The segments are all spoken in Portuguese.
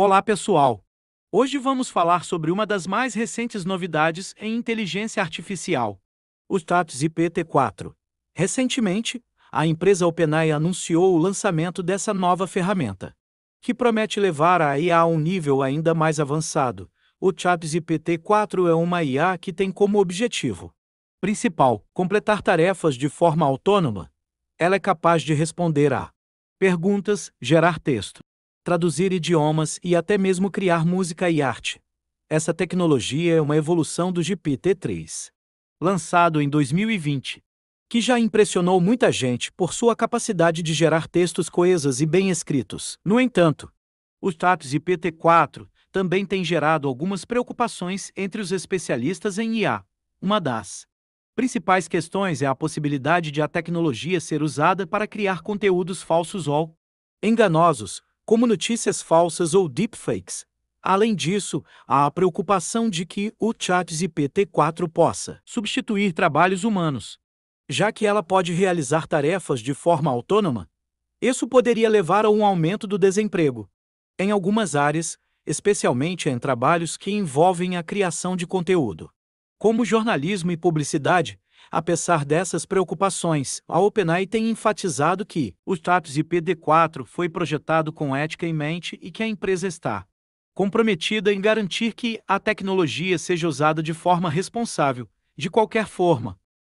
Olá, pessoal! Hoje vamos falar sobre uma das mais recentes novidades em inteligência artificial, o ChatGPT IPT4. Recentemente, a empresa OpenAI anunciou o lançamento dessa nova ferramenta, que promete levar a IA a um nível ainda mais avançado. O ChatGPT IPT4 é uma IA que tem como objetivo principal completar tarefas de forma autônoma. Ela é capaz de responder a perguntas, gerar texto, traduzir idiomas e até mesmo criar música e arte. Essa tecnologia é uma evolução do GPT-3, lançado em 2020, que já impressionou muita gente por sua capacidade de gerar textos coesos e bem escritos. No entanto, o chat GPT-4 também tem gerado algumas preocupações entre os especialistas em IA. Uma das principais questões é a possibilidade de a tecnologia ser usada para criar conteúdos falsos ou enganosos, como notícias falsas ou deepfakes. Além disso, há a preocupação de que o ChatGPT 4 possa substituir trabalhos humanos, já que ela pode realizar tarefas de forma autônoma. Isso poderia levar a um aumento do desemprego. Em algumas áreas, especialmente em trabalhos que envolvem a criação de conteúdo, como jornalismo e publicidade, Apesar dessas preocupações, a OpenAI tem enfatizado que o ChatGPT 4 foi projetado com ética em mente e que a empresa está comprometida em garantir que a tecnologia seja usada de forma responsável, de qualquer forma.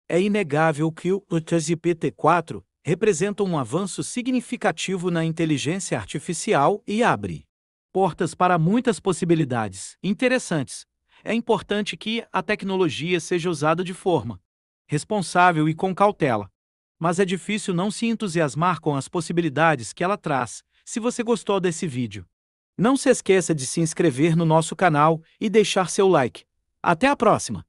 É inegável que o ChatGPT IPT4 representa um avanço significativo na inteligência artificial e abre portas para muitas possibilidades interessantes. É importante que a tecnologia seja usada de forma responsável e com cautela. Mas é difícil não se entusiasmar com as possibilidades que ela traz. Se você gostou desse vídeo, não se esqueça de se inscrever no nosso canal e deixar seu like. Até a próxima!